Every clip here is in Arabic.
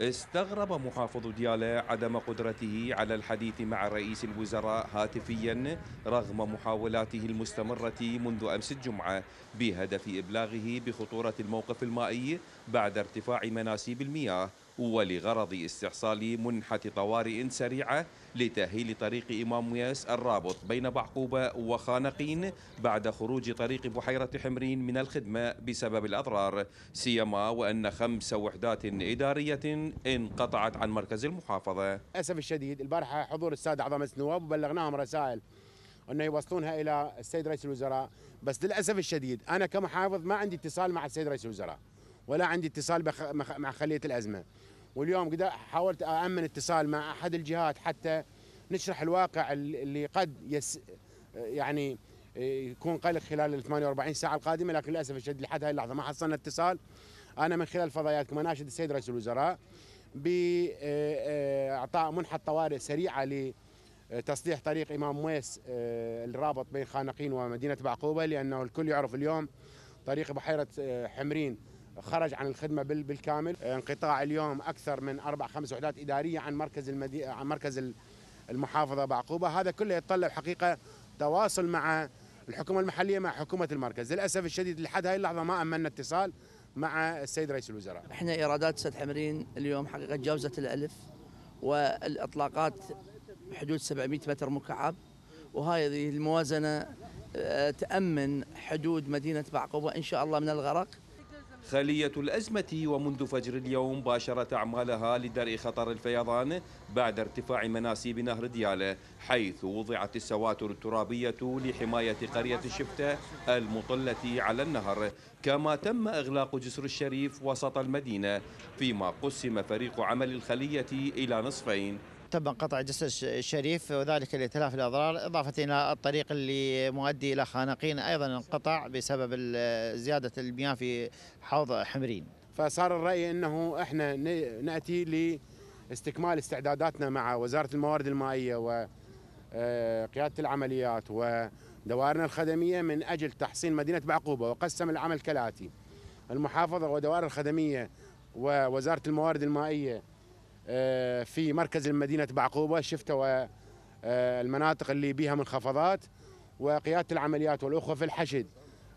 استغرب محافظ ديالى عدم قدرته على الحديث مع رئيس الوزراء هاتفيا رغم محاولاته المستمرة منذ أمس الجمعة بهدف إبلاغه بخطورة الموقف المائي بعد ارتفاع مناسيب المياه ولغرض استحصال منحة طوارئ سريعة لتأهيل طريق إمام مياس الرابط بين بعقوبة وخانقين بعد خروج طريق بحيرة حمرين من الخدمة بسبب الأضرار سيما وأن خمس وحدات إدارية انقطعت عن مركز المحافظة أسف الشديد البارحة حضور السادة مجلس النواب وبلغناهم رسائل انه يوصلونها الى السيد رئيس الوزراء بس للاسف الشديد انا كمحافظ ما عندي اتصال مع السيد رئيس الوزراء ولا عندي اتصال مع خليه الازمه واليوم قد حاولت أأمن اتصال مع أحد الجهات حتى نشرح الواقع اللي قد يس يعني آه، يكون قلق خلال ال 48 ساعة القادمة لكن للأسف الشديد لحد هاي اللحظة ما حصلنا اتصال أنا من خلال فضائياتكم أناشد السيد رئيس الوزراء بإعطاء آه، آه، منحة طوارئ سريعة لتصليح طريق إمام مويس الرابط بين خانقين ومدينة بعقوبة لأنه الكل يعرف اليوم طريق بحيرة حمرين خرج عن الخدمه بالكامل انقطاع اليوم اكثر من اربع خمس وحدات اداريه عن مركز المدي... عن مركز المحافظه بعقوبه هذا كله يتطلب حقيقه تواصل مع الحكومه المحليه مع حكومه المركز للاسف الشديد لحد هاي اللحظه ما امنا اتصال مع السيد رئيس الوزراء احنا ايرادات سد حمرين اليوم حقيقه تجاوزت الالف والاطلاقات حدود 700 متر مكعب وهذه الموازنه آه، تامن حدود مدينه بعقوبه ان شاء الله من الغرق خلية الأزمة ومنذ فجر اليوم باشرت أعمالها لدرء خطر الفيضان بعد ارتفاع مناسيب نهر ديالة حيث وضعت السواتر الترابية لحماية قرية الشفتة المطلة على النهر كما تم إغلاق جسر الشريف وسط المدينة فيما قسم فريق عمل الخلية إلى نصفين تم قطع جسد الشريف وذلك لتلافي الأضرار إضافة إلى الطريق اللي مؤدي إلى خانقين أيضا انقطع بسبب زيادة المياه في حوض حمرين فصار الرأي أنه إحنا نأتي لاستكمال استعداداتنا مع وزارة الموارد المائية وقيادة آه، العمليات ودوائرنا الخدمية من أجل تحصين مدينة بعقوبة وقسم العمل كالآتي المحافظة ودوائر الخدمية ووزارة الموارد المائية آه، في مركز المدينة بعقوبة شفت آه، المناطق اللي بيها منخفضات وقيادة العمليات والأخوة في الحشد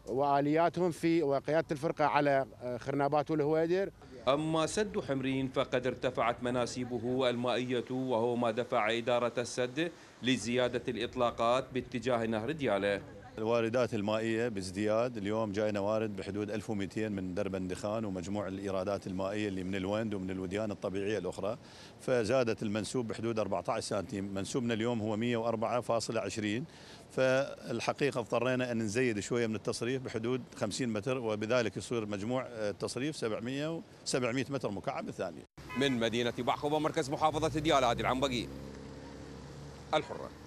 وآلياتهم في وقيادة الفرقة على آه، خرنابات والهويدر أما سد حمرين فقد ارتفعت مناسيبه المائية وهو ما دفع إدارة السد لزيادة الإطلاقات باتجاه نهر دياله الواردات المائية بازدياد اليوم جاينا وارد بحدود 1200 من درب الدخان ومجموع الإيرادات المائية اللي من الوند ومن الوديان الطبيعية الأخرى فزادت المنسوب بحدود 14 سنتيم منسوبنا اليوم هو 104.20 فالحقيقة اضطرينا أن نزيد شوية من التصريف بحدود 50 متر وبذلك يصير مجموع آه، التصريف 700 و 700 متر مكعب الثانيه من مدينة بعقوبة مركز محافظة ديالى هذه العنبقي الحرة